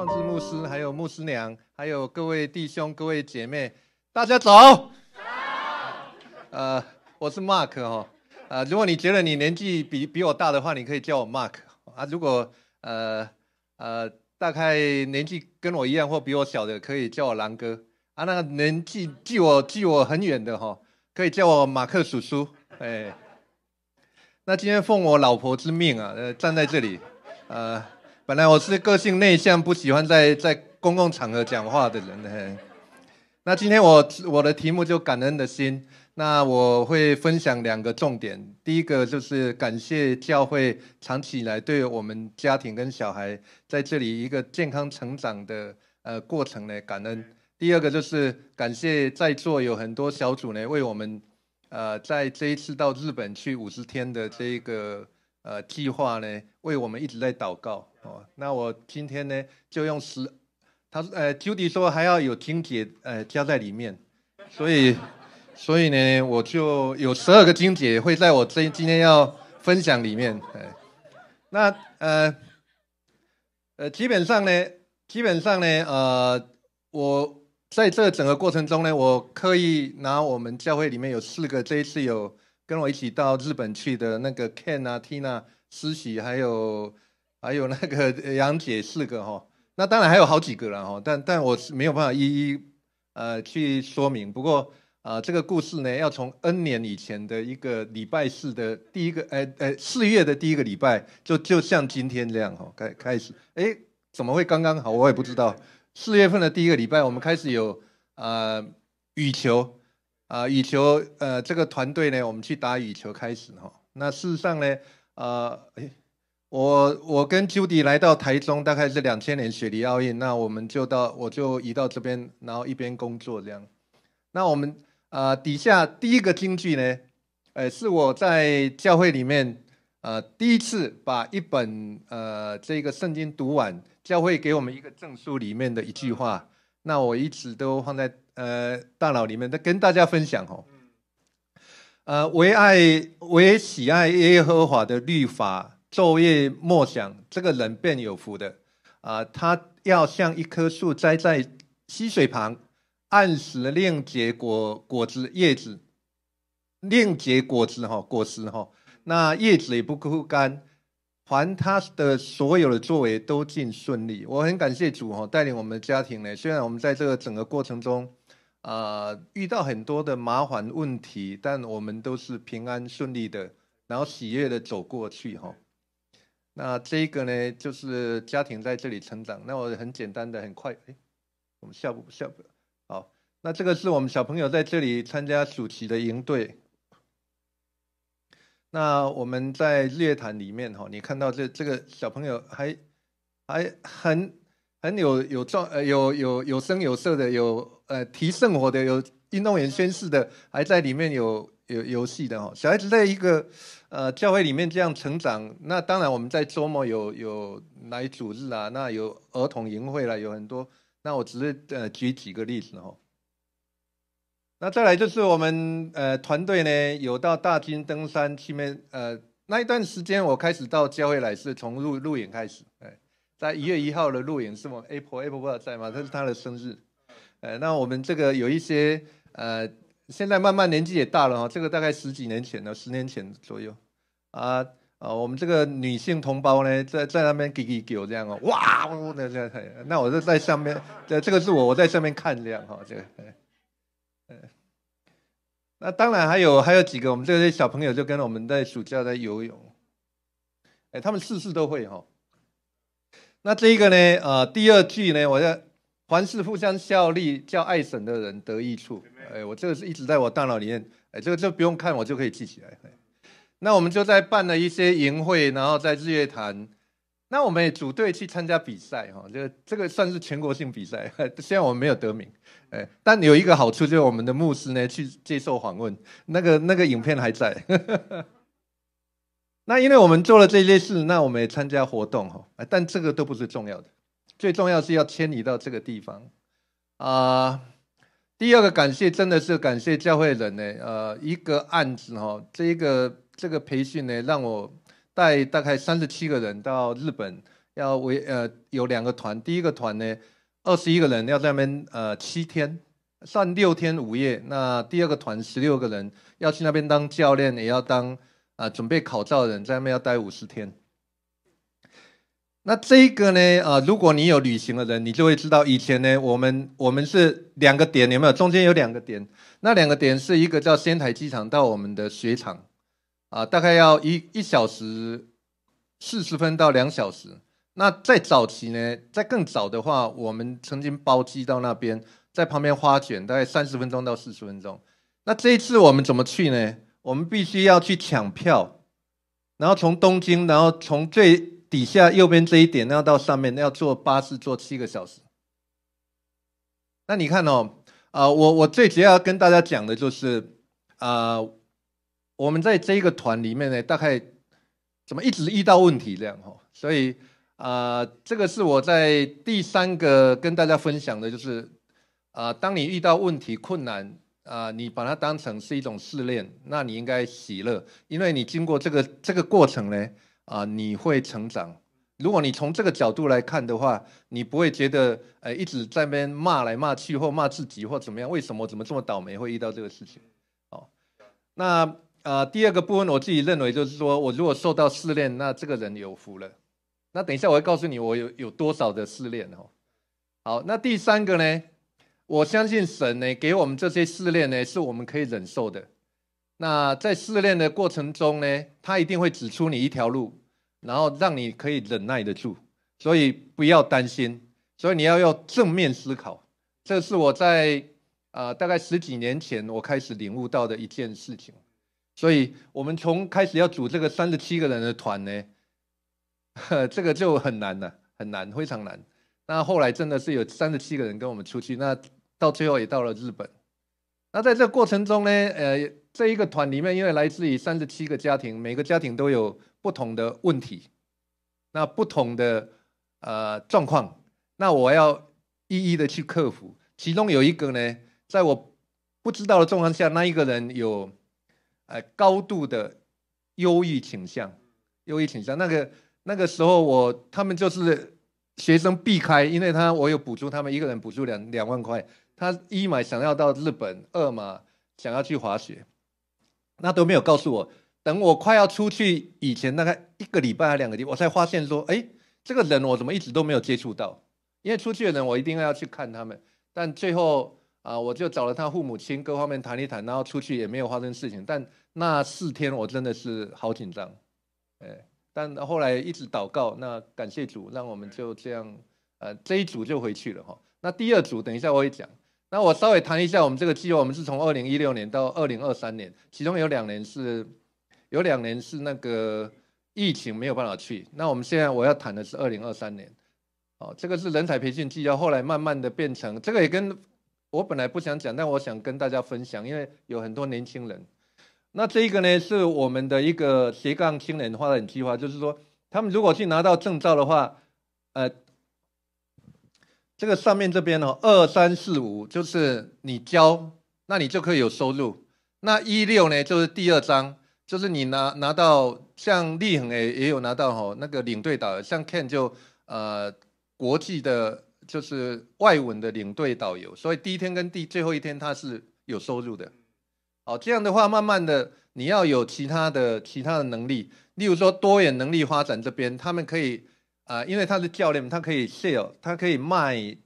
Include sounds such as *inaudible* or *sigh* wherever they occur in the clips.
创智牧师，还有牧师娘，还有各位弟兄、各位姐妹，大家早！呃，我是 Mark 哈。呃，如果你觉得你年纪比比我大的话，你可以叫我 Mark 啊。如果呃呃，大概年纪跟我一样或比我小的，可以叫我狼哥啊。那个年纪距我距我很远的哈，可以叫我马克叔叔。哎，那今天奉我老婆之命啊，站在这里，呃。本来我是个性内向，不喜欢在在公共场合讲话的人呢。那今天我我的题目就感恩的心。那我会分享两个重点。第一个就是感谢教会长期以来对我们家庭跟小孩在这里一个健康成长的呃过程呢感恩。第二个就是感谢在座有很多小组呢为我们呃在这一次到日本去五十天的这个呃计划呢为我们一直在祷告。那我今天呢，就用十，他呃，Judy 说还要有金姐呃加在里面，所以，所以呢，我就有十二个金姐会在我这今天要分享里面哎，那呃呃，基本上呢，基本上呢，呃，我在这整个过程中呢，我刻意拿我们教会里面有四个，这一次有跟我一起到日本去的那个 Ken 啊、Tina、思喜还有。还有那个杨姐四个哈，那当然还有好几个了哈，但但我是没有办法一一呃去说明。不过啊，这个故事呢，要从 N 年以前的一个礼拜四的第一个呃呃四月的第一个礼拜，就就像今天这样哈，开开始。哎，怎么会刚刚好？我也不知道。四月份的第一个礼拜，我们开始有啊羽球啊羽球呃这个团队呢，我们去打羽球开始哈。那事实上呢，啊哎。我我跟 Judy 来到台中，大概是两千年雪梨奥运，那我们就到我就移到这边，然后一边工作这样。那我们呃底下第一个京剧呢，呃是我在教会里面呃第一次把一本呃这个圣经读完，教会给我们一个证书里面的一句话，那我一直都放在呃大脑里面，都跟大家分享哦。呃，唯爱唯喜爱耶和华的律法。昼夜默想，这个人便有福的，啊，他要像一棵树栽在溪水旁，按时令结果果子叶子，令结果子哈果实哈，那叶子也不枯干，还他的所有的作为都尽顺利。我很感谢主哈带领我们家庭呢，虽然我们在这个整个过程中啊遇到很多的麻烦问题，但我们都是平安顺利的，然后喜悦的走过去哈。那这一个呢，就是家庭在这里成长。那我很简单的很快，哎，我们下部下部好。那这个是我们小朋友在这里参加暑期的营队。那我们在日月潭里面哈，你看到这这个小朋友还还很很有有状呃有有有声有色的有呃提圣火的有运动员宣誓的，还在里面有。有游戏的哦。小孩子在一个呃教会里面这样成长，那当然我们在周末有有来组织啊，那有儿童营会了，有很多。那我只是呃举几个例子哦。那再来就是我们呃团队呢有到大金登山去面呃那一段时间，我开始到教会来是从录录影开始哎，在一月一号的录影是我们 Apple Apple 不在吗？这是他的生日，呃那我们这个有一些呃。现在慢慢年纪也大了哈，这个大概十几年前了，十年前左右，啊啊，我们这个女性同胞呢，在在那边 give 这样哦，哇那这样，那我就在上面，这这个是我我在上面看这样哈，这个，那当然还有还有几个我们这些小朋友就跟我们在暑假在游泳，哎，他们事事都会哈，那这一个呢，呃，第二句呢，我要。凡事互相效力，叫爱神的人得益处。哎，我这个是一直在我大脑里面，哎，这个就不用看，我就可以记起来。那我们就在办了一些营会，然后在日月潭。那我们也组队去参加比赛哈，就这个算是全国性比赛，*laughs* 虽然我们没有得名，哎，但有一个好处就是我们的牧师呢去接受访问，那个那个影片还在。*laughs* 那因为我们做了这些事，那我们也参加活动哈，但这个都不是重要的。最重要是要迁移到这个地方啊！第二个感谢真的是感谢教会人呢。呃，一个案子哈，这一个这个培训呢，让我带大概三十七个人到日本，要为呃有两个团，第一个团呢二十一个人要在那边呃七天算六天五夜，那第二个团十六个人要去那边当教练，也要当啊准备考照的人在那边要待五十天。那这个呢？啊，如果你有旅行的人，你就会知道，以前呢，我们我们是两个点，有没有？中间有两个点，那两个点是一个叫仙台机场到我们的雪场，啊，大概要一一小时四十分到两小时。那在早期呢，在更早的话，我们曾经包机到那边，在旁边花卷大概三十分钟到四十分钟。那这一次我们怎么去呢？我们必须要去抢票，然后从东京，然后从最。底下右边这一点，那要到上面，要坐巴士坐七个小时。那你看哦，啊，我我最主要跟大家讲的就是，啊，我们在这一个团里面呢，大概怎么一直遇到问题这样哦，所以啊，这个是我在第三个跟大家分享的，就是啊，当你遇到问题困难啊，你把它当成是一种试炼，那你应该喜乐，因为你经过这个这个过程呢。啊，你会成长。如果你从这个角度来看的话，你不会觉得，呃，一直在那边骂来骂去，或骂自己，或怎么样？为什么怎么这么倒霉，会遇到这个事情？哦，那呃，第二个部分，我自己认为就是说，我如果受到试炼，那这个人有福了。那等一下我会告诉你，我有有多少的试炼哦。好，那第三个呢？我相信神呢，给我们这些试炼呢，是我们可以忍受的。那在试炼的过程中呢，他一定会指出你一条路。然后让你可以忍耐得住，所以不要担心，所以你要用正面思考。这是我在呃大概十几年前我开始领悟到的一件事情。所以我们从开始要组这个三十七个人的团呢，呵，*laughs* 这个就很难了，很难，非常难。那后来真的是有三十七个人跟我们出去，那到最后也到了日本。那在这过程中呢，呃，这一个团里面因为来自于三十七个家庭，每个家庭都有。不同的问题，那不同的呃状况，那我要一一的去克服。其中有一个呢，在我不知道的状况下，那一个人有呃高度的忧郁倾向，忧郁倾向。那个那个时候，我他们就是学生避开，因为他我有补助，他们一个人补助两两万块。他一嘛想要到日本，二嘛想要去滑雪，那都没有告诉我。等我快要出去以前，大概一个礼拜还两个拜，我才发现说，哎，这个人我怎么一直都没有接触到？因为出去的人我一定要去看他们，但最后啊，我就找了他父母亲各方面谈一谈，然后出去也没有发生事情。但那四天我真的是好紧张，哎，但后来一直祷告，那感谢主，让我们就这样，呃，这一组就回去了哈。那第二组等一下我会讲。那我稍微谈一下我们这个计划，我们是从二零一六年到二零二三年，其中有两年是。有两年是那个疫情没有办法去，那我们现在我要谈的是二零二三年，哦，这个是人才培训计划，后来慢慢的变成这个也跟我本来不想讲，但我想跟大家分享，因为有很多年轻人。那这一个呢是我们的一个斜杠青年发展计划，就是说他们如果去拿到证照的话，呃，这个上面这边哦，二三四五就是你交，那你就可以有收入，那一六呢就是第二章。就是你拿拿到像立恒诶也有拿到吼那个领队导像 Ken 就呃国际的就是外文的领队导游，所以第一天跟第最后一天他是有收入的。哦，这样的话，慢慢的你要有其他的其他的能力，例如说多元能力发展这边，他们可以啊，因为他是教练，他可以 sell，他可以卖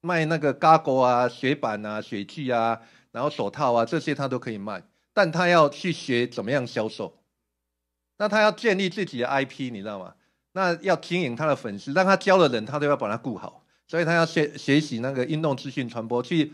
卖那个 l e 啊、雪板啊、雪具啊，然后手套啊这些他都可以卖。但他要去学怎么样销售，那他要建立自己的 IP，你知道吗？那要经营他的粉丝，让他交的人他都要把他顾好，所以他要学学习那个运动资讯传播，去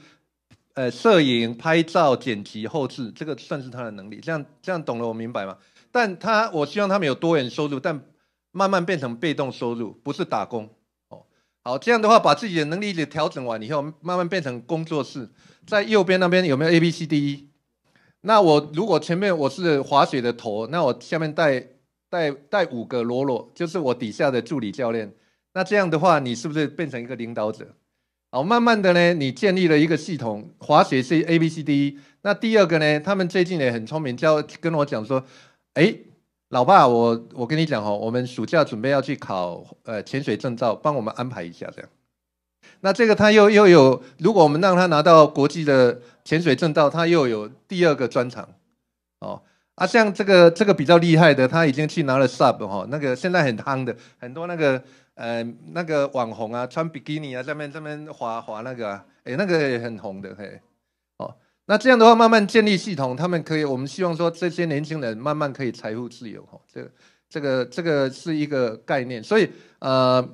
呃摄影、拍照、剪辑、后置，这个算是他的能力。这样这样懂了，我明白吗？但他我希望他们有多元收入，但慢慢变成被动收入，不是打工哦。好，这样的话把自己的能力调整完以后，慢慢变成工作室。在右边那边有没有 A、B、C、D？E？那我如果前面我是滑雪的头，那我下面带带带五个罗罗，就是我底下的助理教练。那这样的话，你是不是变成一个领导者？好，慢慢的呢，你建立了一个系统。滑雪是 A、B、C、D。那第二个呢，他们最近也很聪明，教跟我讲说，哎，老爸，我我跟你讲哦，我们暑假准备要去考呃潜水证照，帮我们安排一下这样。那这个他又又有，如果我们让他拿到国际的潜水证照，他又有第二个专长，哦啊，像这个这个比较厉害的，他已经去拿了 sub 哈，那个现在很夯的，很多那个呃那个网红啊，穿比基尼啊，上面上面滑滑那个啊，哎那个也很红的嘿，哦，那这样的话慢慢建立系统，他们可以，我们希望说这些年轻人慢慢可以财富自由哈，这个这个这个是一个概念，所以呃。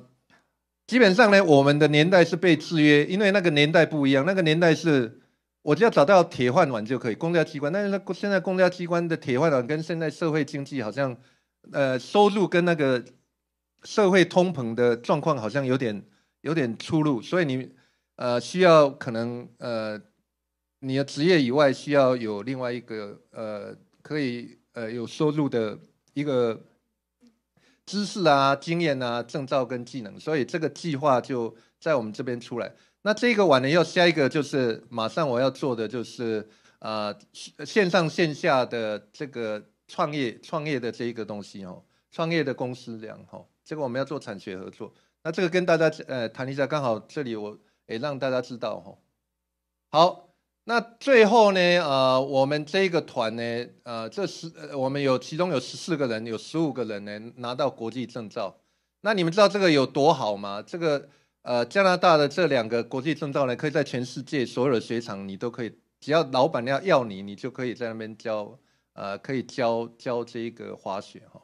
基本上呢，我们的年代是被制约，因为那个年代不一样。那个年代是，我只要找到铁饭碗就可以，公家机关。但是那现在公家机关的铁饭碗，跟现在社会经济好像，呃，收入跟那个社会通膨的状况好像有点有点出入。所以你呃需要可能呃你的职业以外，需要有另外一个呃可以呃有收入的一个。知识啊，经验啊，证照跟技能，所以这个计划就在我们这边出来。那这个完了，要下一个就是马上我要做的就是呃线上线下的这个创业创业的这一个东西哦，创业的公司这样哦。这个我们要做产学合作，那这个跟大家呃谈一下，刚好这里我也让大家知道哦。好。那最后呢？呃，我们这个团呢，呃，这十我们有其中有十四个人，有十五个人呢拿到国际证照。那你们知道这个有多好吗？这个呃，加拿大的这两个国际证照呢，可以在全世界所有的雪场你都可以，只要老板要要你，你就可以在那边教，呃，可以教教这个滑雪哈。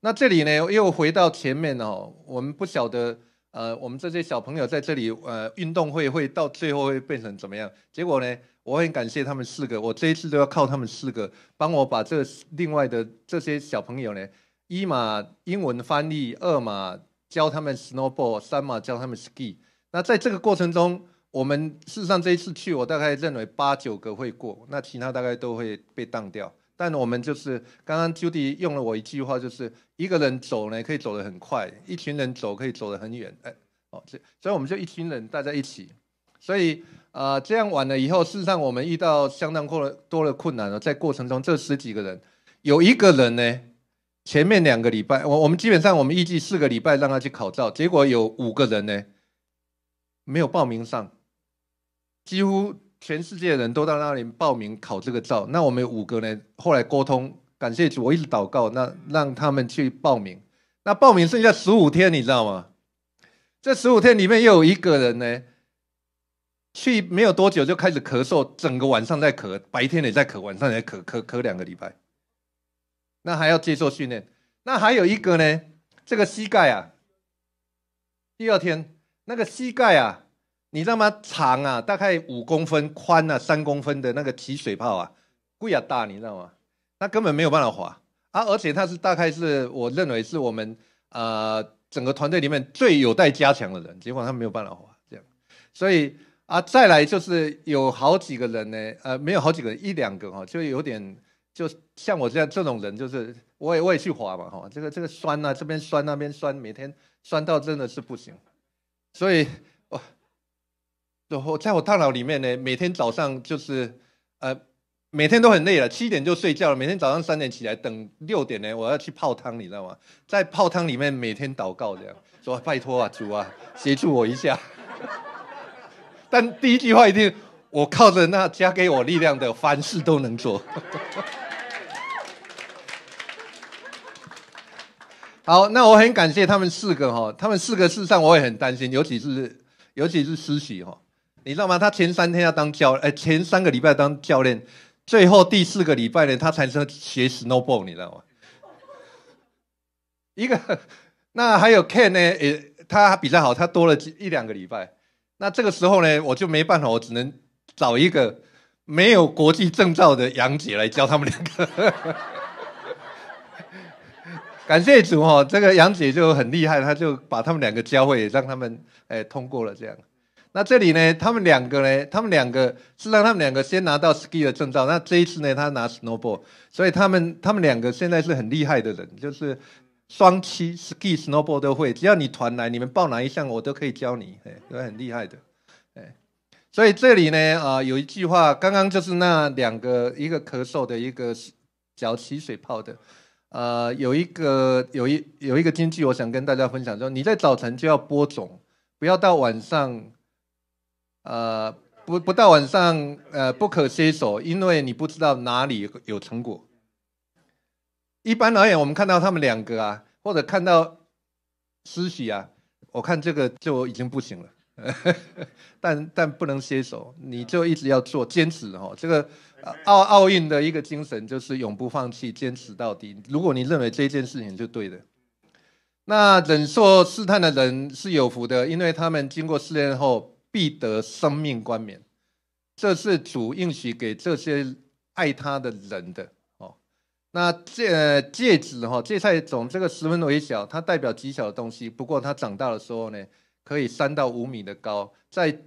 那这里呢又回到前面哦，我们不晓得。呃，我们这些小朋友在这里，呃，运动会会到最后会变成怎么样？结果呢，我很感谢他们四个，我这一次都要靠他们四个帮我把这另外的这些小朋友呢，一嘛英文翻译，二嘛教他们 snowball，三嘛教他们 ski。那在这个过程中，我们事实上这一次去，我大概认为八九个会过，那其他大概都会被当掉。但我们就是刚刚 Judy 用了我一句话，就是一个人走呢可以走得很快，一群人走可以走得很远。哎，哦，这所以我们就一群人待在一起。所以，呃，这样晚了以后，事实上我们遇到相当多的困难了。在过程中，这十几个人有一个人呢，前面两个礼拜，我我们基本上我们预计四个礼拜让他去考照，结果有五个人呢没有报名上，几乎。全世界的人都到那里报名考这个照，那我们五个呢。后来沟通，感谢我一直祷告，那让他们去报名。那报名剩下十五天，你知道吗？这十五天里面又有一个人呢，去没有多久就开始咳嗽，整个晚上在咳，白天也在咳，晚上也咳，咳咳两个礼拜。那还要接受训练。那还有一个呢，这个膝盖啊，第二天那个膝盖啊。你知道吗？长啊，大概五公分，宽啊三公分的那个起水泡啊，贵啊大，你知道吗？那根本没有办法滑啊，而且他是大概是我认为是我们呃整个团队里面最有待加强的人，结果他没有办法滑这样，所以啊，再来就是有好几个人呢，呃，没有好几个人一两个哈，就有点就像我这样这种人，就是我也我也去滑嘛哈，这个这个酸啊，这边酸那边酸，每天酸到真的是不行，所以。然后在我大脑里面呢，每天早上就是，呃，每天都很累了，七点就睡觉了。每天早上三点起来，等六点呢，我要去泡汤，你知道吗？在泡汤里面每天祷告，这样说拜托啊，主啊，协助我一下。*laughs* 但第一句话一定，我靠着那加给我力量的，凡事都能做。*laughs* 好，那我很感谢他们四个哈，他们四个事实上我也很担心，尤其是尤其是思齐哈。你知道吗？他前三天要当教，哎，前三个礼拜当教练，最后第四个礼拜呢，他才说学 snowball，你知道吗？一个，*laughs* 那还有 Ken 呢，也他比较好，他多了一两个礼拜，那这个时候呢，我就没办法，我只能找一个没有国际证照的杨姐来教他们两个。*laughs* 感谢主哦，这个杨姐就很厉害，她就把他们两个教会，让他们哎通过了这样。那这里呢，他们两个呢，他们两个是让他们两个先拿到 ski 的证照。那这一次呢，他拿 snowboard，所以他们他们两个现在是很厉害的人，就是双七 ski、snowboard 都会。只要你团来，你们报哪一项，我都可以教你，哎，都很厉害的，哎。所以这里呢，啊，有一句话，刚刚就是那两个，一个咳嗽的，一个脚起水泡的，呃，有一个有一有一个经济，我想跟大家分享，说，你在早晨就要播种，不要到晚上。呃，不，不到晚上，呃，不可歇手，因为你不知道哪里有成果。一般而言，我们看到他们两个啊，或者看到思许啊，我看这个就已经不行了。*laughs* 但但不能歇手，你就一直要做，坚持哦。这个奥奥运的一个精神就是永不放弃，坚持到底。如果你认为这件事情就对的，那忍受试探的人是有福的，因为他们经过试验后。必得生命冠冕，这是主应许给这些爱他的人的哦。那戒戒指哈芥菜种这个十分微小，它代表极小的东西。不过它长大的时候呢，可以三到五米的高，在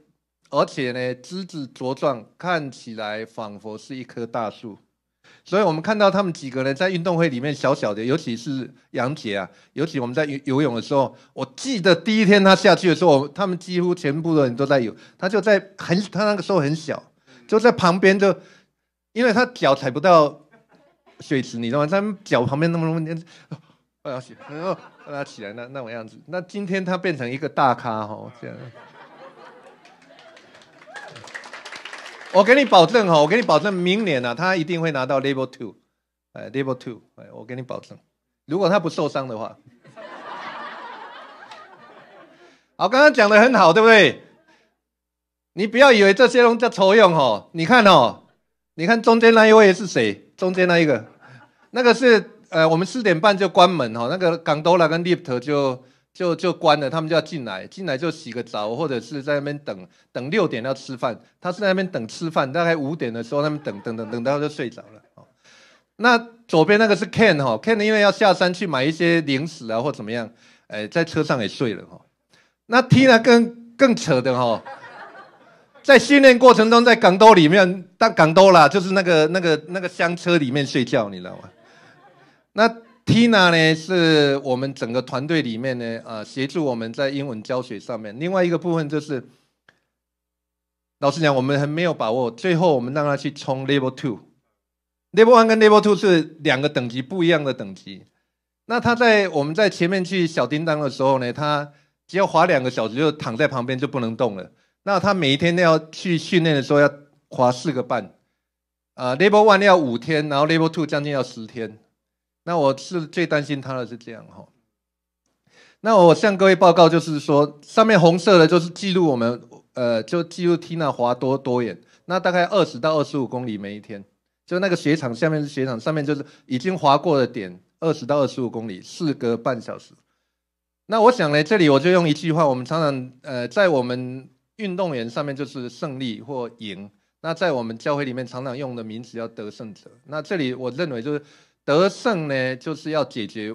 而且呢枝子茁壮，看起来仿佛是一棵大树。所以我们看到他们几个人在运动会里面小小的，尤其是杨杰啊，尤其我们在游泳的时候，我记得第一天他下去的时候，他们几乎全部的人都在游，他就在很他那个时候很小，就在旁边就，因为他脚踩不到水池，你知道吗？他们脚旁边那么哦，我要起，然后让他起来那那种样子。那今天他变成一个大咖哦，这样。我给你保证哈，我给你保证，明年呢，他一定会拿到 level two，哎，level two，哎，我给你保证，如果他不受伤的话。*laughs* 好，刚刚讲的很好，对不对？你不要以为这些东西抽用哦。你看哦，你看中间那一位是谁？中间那一个，那个是呃，我们四点半就关门哦，那个港多拉跟 lift 就。就就关了，他们就要进来，进来就洗个澡，或者是在那边等等六点要吃饭，他是在那边等吃饭，大概五点的时候他们等等等等，到就睡着了。那左边那个是 Ken 哈，Ken 因为要下山去买一些零食啊或怎么样，哎，在车上也睡了哈。那 T 呢更更扯的哈，在训练过程中在港兜里面，到港兜啦，就是那个那个那个厢车里面睡觉，你知道吗？那。Tina 呢，是我们整个团队里面呢，啊，协助我们在英文教学上面。另外一个部分就是，老实讲，我们还没有把握。最后我们让他去冲 Level Two。Level One 跟 Level Two 是两个等级不一样的等级。那他在我们在前面去小叮当的时候呢，他只要滑两个小时就躺在旁边就不能动了。那他每一天都要去训练的时候要滑四个半。啊，Level One 要五天，然后 Level Two 将近要十天。那我是最担心他的是这样哈。那我向各位报告，就是说上面红色的就是记录我们，呃，就记录 Tina 滑多多远，那大概二十到二十五公里每一天，就那个雪场下面是雪场，上面就是已经滑过的点，二十到二十五公里，四个半小时。那我想呢，这里我就用一句话，我们常常呃，在我们运动员上面就是胜利或赢，那在我们教会里面常常用的名词叫得胜者。那这里我认为就是。得胜呢，就是要解决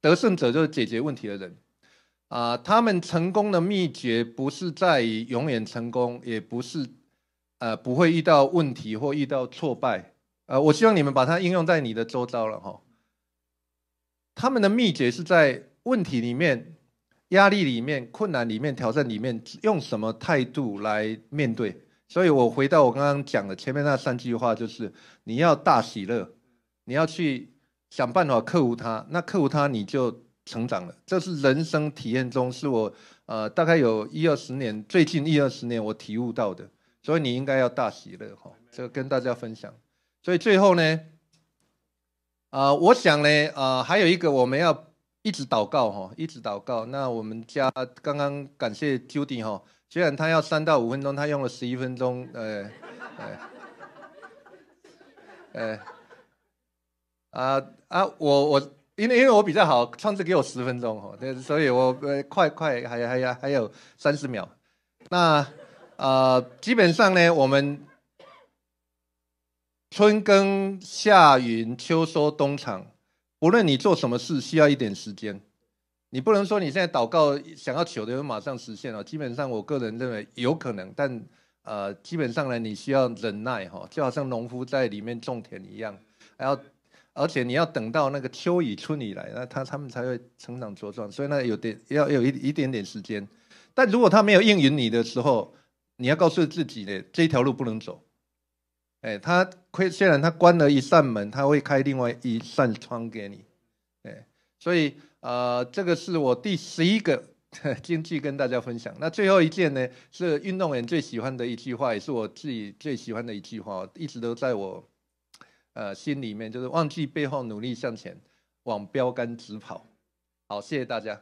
得胜者就是解决问题的人啊。他们成功的秘诀不是在于永远成功，也不是呃不会遇到问题或遇到挫败。呃，我希望你们把它应用在你的周遭了哈。他们的秘诀是在问题里面、压力里面、困难里面、挑战里面，用什么态度来面对？所以，我回到我刚刚讲的前面那三句话，就是你要大喜乐。你要去想办法克服它，那克服它你就成长了。这是人生体验中，是我呃大概有一二十年，最近一二十年我体悟到的。所以你应该要大喜乐哈，这个跟大家分享。所以最后呢，啊，我想呢，啊，还有一个我们要一直祷告哈，一直祷告。那我们家刚刚感谢 Judy 哈，虽然他要三到五分钟，他用了十一分钟，呃，呃，呃。啊啊，我我因为因为我比较好，上次给我十分钟哦，那所以我呃快快还还还还有三十秒，那呃基本上呢，我们春耕夏耘秋收冬藏，无论你做什么事，需要一点时间，你不能说你现在祷告想要求的就马上实现了。基本上我个人认为有可能，但呃基本上呢，你需要忍耐哈，就好像农夫在里面种田一样，还要。而且你要等到那个秋雨春雨来，那他他们才会成长茁壮，所以那有点要有一一点点时间。但如果他没有应允你的时候，你要告诉自己呢，这一条路不能走。哎，他亏虽然他关了一扇门，他会开另外一扇窗给你。哎，所以呃，这个是我第十一个 *laughs* 经济跟大家分享。那最后一件呢，是运动员最喜欢的一句话，也是我自己最喜欢的一句话，一直都在我。呃，心里面就是忘记背后，努力向前，往标杆直跑。好，谢谢大家。